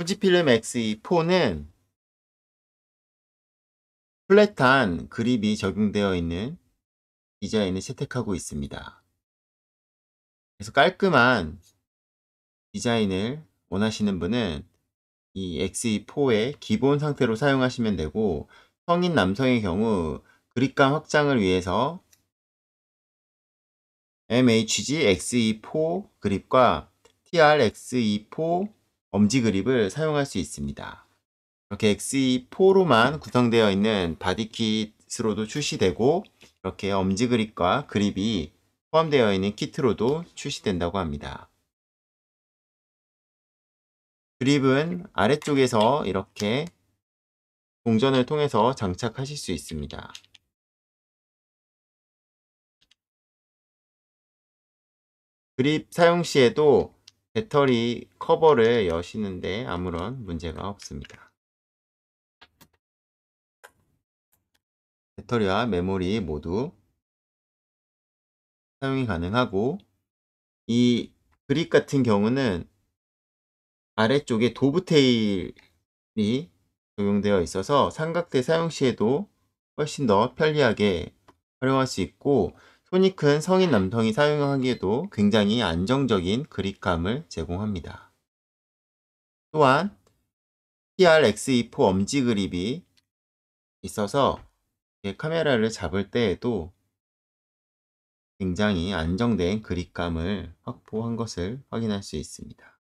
후지필름 X2-4는 플랫한 그립이 적용되어 있는 디자인을 채택하고 있습니다. 그래서 깔끔한 디자인을 원하시는 분은 이 X2-4의 기본 상태로 사용하시면 되고 성인 남성의 경우 그립감 확장을 위해서 MHG X2-4 그립과 TR X2-4 엄지 그립을 사용할 수 있습니다. 이렇게 XE4로만 구성되어 있는 바디킷으로도 출시되고 이렇게 엄지 그립과 그립이 포함되어 있는 키트로도 출시된다고 합니다. 그립은 아래쪽에서 이렇게 동전을 통해서 장착하실 수 있습니다. 그립 사용 시에도 배터리 커버를 여시는데 아무런 문제가 없습니다. 배터리와 메모리 모두 사용이 가능하고 이 그립 같은 경우는 아래쪽에 도브테일이 적용되어 있어서 삼각대 사용 시에도 훨씬 더 편리하게 활용할 수 있고 손이 큰 성인 남성이 사용하기에도 굉장히 안정적인 그립감을 제공합니다. 또한 TRX-E4 엄지 그립이 있어서 카메라를 잡을 때에도 굉장히 안정된 그립감을 확보한 것을 확인할 수 있습니다.